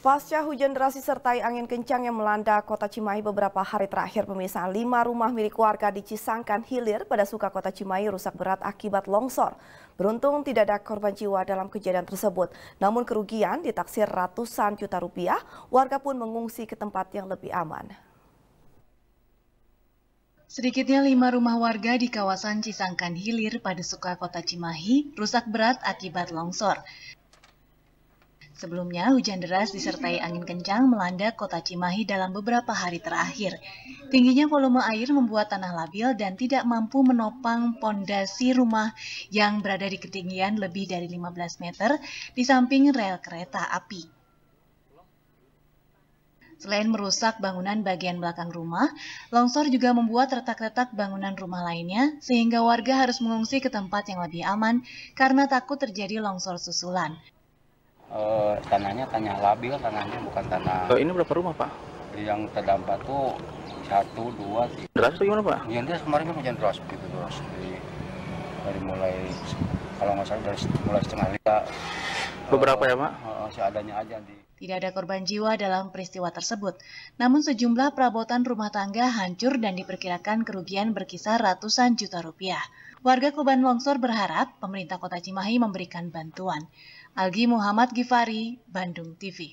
Pasca hujan deras disertai angin kencang yang melanda kota Cimahi beberapa hari terakhir, pemirsa lima rumah milik warga di Cisangkan Hilir pada suka kota Cimahi rusak berat akibat longsor. Beruntung tidak ada korban jiwa dalam kejadian tersebut, namun kerugian ditaksir ratusan juta rupiah, warga pun mengungsi ke tempat yang lebih aman. Sedikitnya lima rumah warga di kawasan Cisangkan Hilir pada suka kota Cimahi rusak berat akibat longsor. Sebelumnya, hujan deras disertai angin kencang melanda kota Cimahi dalam beberapa hari terakhir. Tingginya volume air membuat tanah labil dan tidak mampu menopang pondasi rumah yang berada di ketinggian lebih dari 15 meter di samping rel kereta api. Selain merusak bangunan bagian belakang rumah, longsor juga membuat retak-retak bangunan rumah lainnya sehingga warga harus mengungsi ke tempat yang lebih aman karena takut terjadi longsor susulan eh, tanahnya tanah labil tanahnya bukan tanah oh, ini berapa rumah pak yang terdampak tuh satu dua tiga deras tuh gimana pak yang dia kemarin kan hujan deras gitu deras dari, dari mulai kalau nggak salah dari mulai setengah lima beberapa ya pak eh, seadanya aja di tidak ada korban jiwa dalam peristiwa tersebut. Namun sejumlah perabotan rumah tangga hancur dan diperkirakan kerugian berkisar ratusan juta rupiah. Warga Kuban Longsor berharap pemerintah kota Cimahi memberikan bantuan. Algi Muhammad Gifari, Bandung TV.